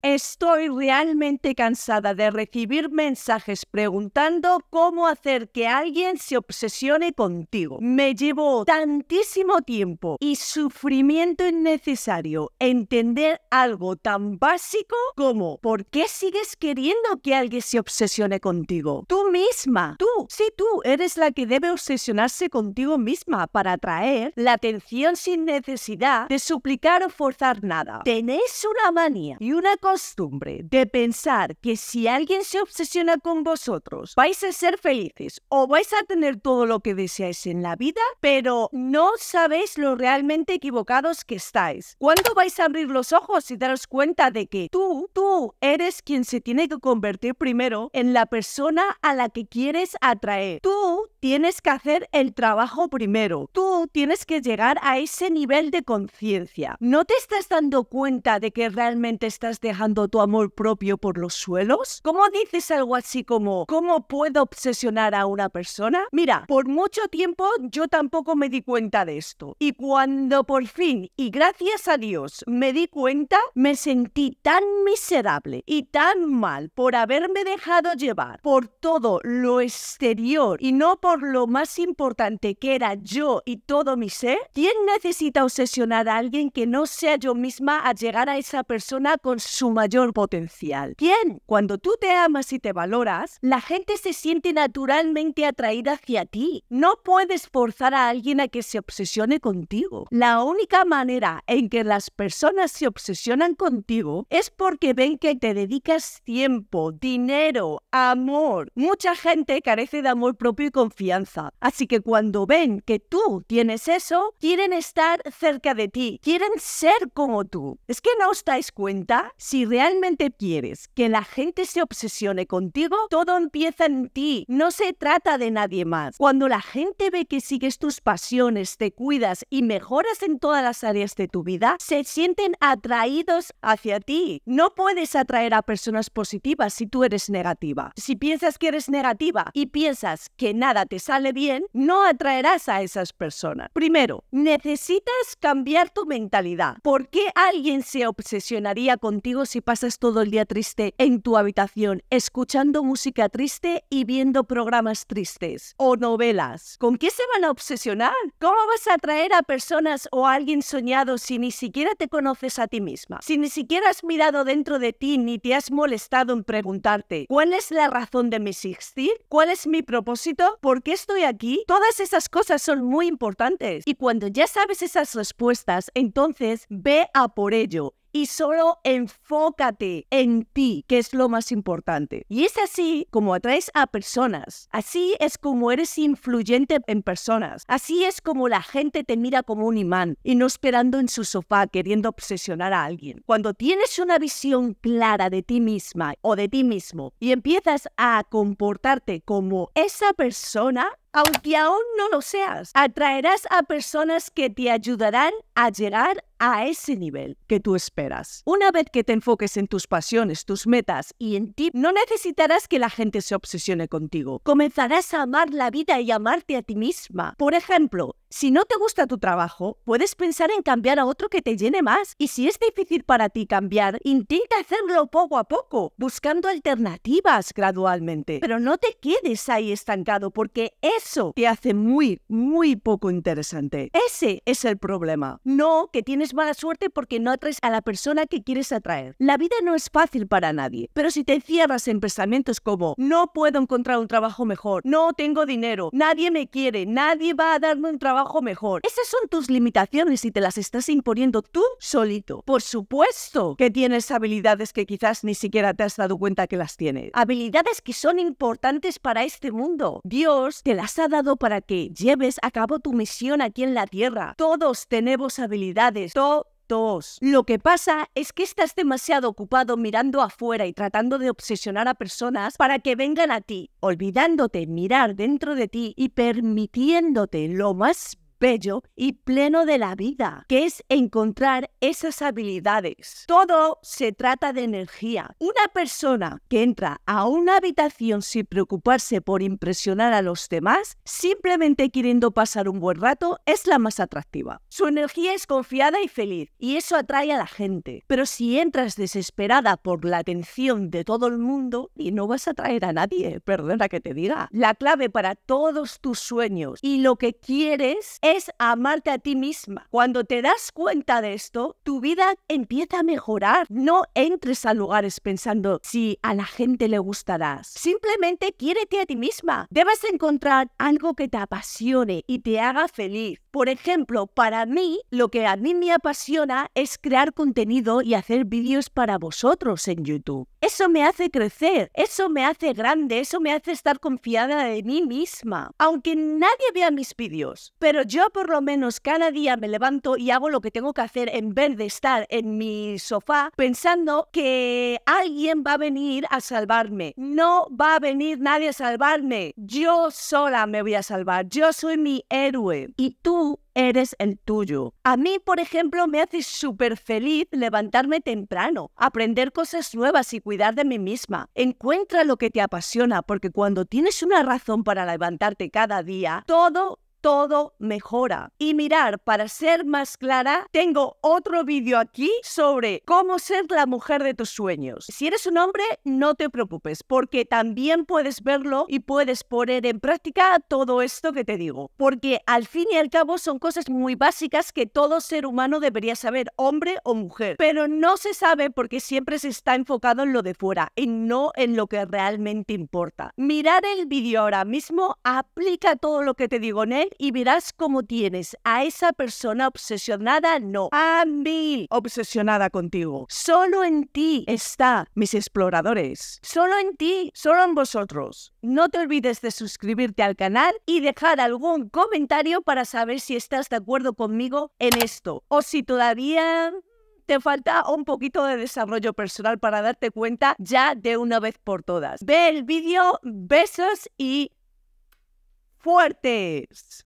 Estoy realmente cansada de recibir mensajes preguntando cómo hacer que alguien se obsesione contigo. Me llevó tantísimo tiempo y sufrimiento innecesario entender algo tan básico como ¿por qué sigues queriendo que alguien se obsesione contigo? Tú misma, tú, sí tú, eres la que debe obsesionarse contigo misma para atraer la atención sin necesidad de suplicar o forzar nada. Tenéis una manía y una costumbre de pensar que si alguien se obsesiona con vosotros, vais a ser felices o vais a tener todo lo que deseáis en la vida, pero no sabéis lo realmente equivocados que estáis. ¿Cuándo vais a abrir los ojos y daros cuenta de que tú, tú eres quien se tiene que convertir primero en la persona a la que quieres atraer? Tú tienes que hacer el trabajo primero. Tú tienes que llegar a ese nivel de conciencia. ¿No te estás dando cuenta de que realmente estás dejando tu amor propio por los suelos? ¿Cómo dices algo así como, ¿cómo puedo obsesionar a una persona? Mira, por mucho tiempo yo tampoco me di cuenta de esto. Y cuando por fin, y gracias a Dios, me di cuenta, me sentí tan miserable y tan mal por haberme dejado llevar por todo lo exterior y no por lo más importante que era yo y todo mi ser. ¿Quién necesita obsesionar a alguien que no sea yo misma a llegar a esa persona con su mayor potencial. ¿Quién? cuando tú te amas y te valoras, la gente se siente naturalmente atraída hacia ti. No puedes forzar a alguien a que se obsesione contigo. La única manera en que las personas se obsesionan contigo es porque ven que te dedicas tiempo, dinero, amor. Mucha gente carece de amor propio y confianza. Así que cuando ven que tú tienes eso, quieren estar cerca de ti, quieren ser como tú. ¿Es que no os dais cuenta? Si si realmente quieres que la gente se obsesione contigo, todo empieza en ti. No se trata de nadie más. Cuando la gente ve que sigues tus pasiones, te cuidas y mejoras en todas las áreas de tu vida, se sienten atraídos hacia ti. No puedes atraer a personas positivas si tú eres negativa. Si piensas que eres negativa y piensas que nada te sale bien, no atraerás a esas personas. Primero, necesitas cambiar tu mentalidad. ¿Por qué alguien se obsesionaría contigo si pasas todo el día triste en tu habitación, escuchando música triste y viendo programas tristes o novelas? ¿Con qué se van a obsesionar? ¿Cómo vas a atraer a personas o a alguien soñado si ni siquiera te conoces a ti misma? Si ni siquiera has mirado dentro de ti ni te has molestado en preguntarte cuál es la razón de mi existir, cuál es mi propósito, por qué estoy aquí, todas esas cosas son muy importantes. Y cuando ya sabes esas respuestas, entonces ve a por ello y solo enfócate en ti, que es lo más importante. Y es así como atraes a personas, así es como eres influyente en personas, así es como la gente te mira como un imán y no esperando en su sofá queriendo obsesionar a alguien. Cuando tienes una visión clara de ti misma o de ti mismo y empiezas a comportarte como esa persona, aunque aún no lo seas, atraerás a personas que te ayudarán a llegar a ese nivel que tú esperas. Una vez que te enfoques en tus pasiones, tus metas y en ti, no necesitarás que la gente se obsesione contigo. Comenzarás a amar la vida y amarte a ti misma. Por ejemplo, si no te gusta tu trabajo, puedes pensar en cambiar a otro que te llene más. Y si es difícil para ti cambiar, intenta hacerlo poco a poco, buscando alternativas gradualmente. Pero no te quedes ahí estancado porque eso te hace muy, muy poco interesante. Ese es el problema. No que tienes mala suerte porque no atraes a la persona que quieres atraer. La vida no es fácil para nadie, pero si te cierras en pensamientos como no puedo encontrar un trabajo mejor, no tengo dinero, nadie me quiere, nadie va a darme un trabajo mejor, esas son tus limitaciones y te las estás imponiendo tú solito. Por supuesto que tienes habilidades que quizás ni siquiera te has dado cuenta que las tienes. Habilidades que son importantes para este mundo. Dios te las ha dado para que lleves a cabo tu misión aquí en la tierra. Todos tenemos habilidades, todos. Lo que pasa es que estás demasiado ocupado mirando afuera y tratando de obsesionar a personas para que vengan a ti, olvidándote mirar dentro de ti y permitiéndote lo más bello y pleno de la vida, que es encontrar esas habilidades. Todo se trata de energía. Una persona que entra a una habitación sin preocuparse por impresionar a los demás, simplemente queriendo pasar un buen rato, es la más atractiva. Su energía es confiada y feliz, y eso atrae a la gente. Pero si entras desesperada por la atención de todo el mundo, y no vas a atraer a nadie, perdona que te diga. La clave para todos tus sueños y lo que quieres es amarte a ti misma. Cuando te das cuenta de esto, tu vida empieza a mejorar. No entres a lugares pensando si a la gente le gustarás. Simplemente quiérete a ti misma. Debes encontrar algo que te apasione y te haga feliz. Por ejemplo, para mí, lo que a mí me apasiona es crear contenido y hacer vídeos para vosotros en YouTube. Eso me hace crecer, eso me hace grande, eso me hace estar confiada de mí misma. Aunque nadie vea mis vídeos, pero yo por lo menos cada día me levanto y hago lo que tengo que hacer en vez de estar en mi sofá pensando que alguien va a venir a salvarme. No va a venir nadie a salvarme. Yo sola me voy a salvar. Yo soy mi héroe. Y tú eres el tuyo. A mí, por ejemplo, me hace súper feliz levantarme temprano, aprender cosas nuevas y cuidar de mí misma. Encuentra lo que te apasiona, porque cuando tienes una razón para levantarte cada día, todo todo mejora. Y mirar, para ser más clara, tengo otro vídeo aquí sobre cómo ser la mujer de tus sueños. Si eres un hombre, no te preocupes, porque también puedes verlo y puedes poner en práctica todo esto que te digo. Porque al fin y al cabo son cosas muy básicas que todo ser humano debería saber, hombre o mujer. Pero no se sabe porque siempre se está enfocado en lo de fuera y no en lo que realmente importa. Mirar el vídeo ahora mismo, aplica todo lo que te digo en ¿eh? él y verás cómo tienes a esa persona obsesionada, no, a mí, obsesionada contigo. Solo en ti está, mis exploradores. Solo en ti, solo en vosotros. No te olvides de suscribirte al canal y dejar algún comentario para saber si estás de acuerdo conmigo en esto o si todavía te falta un poquito de desarrollo personal para darte cuenta ya de una vez por todas. Ve el vídeo, besos y fuertes.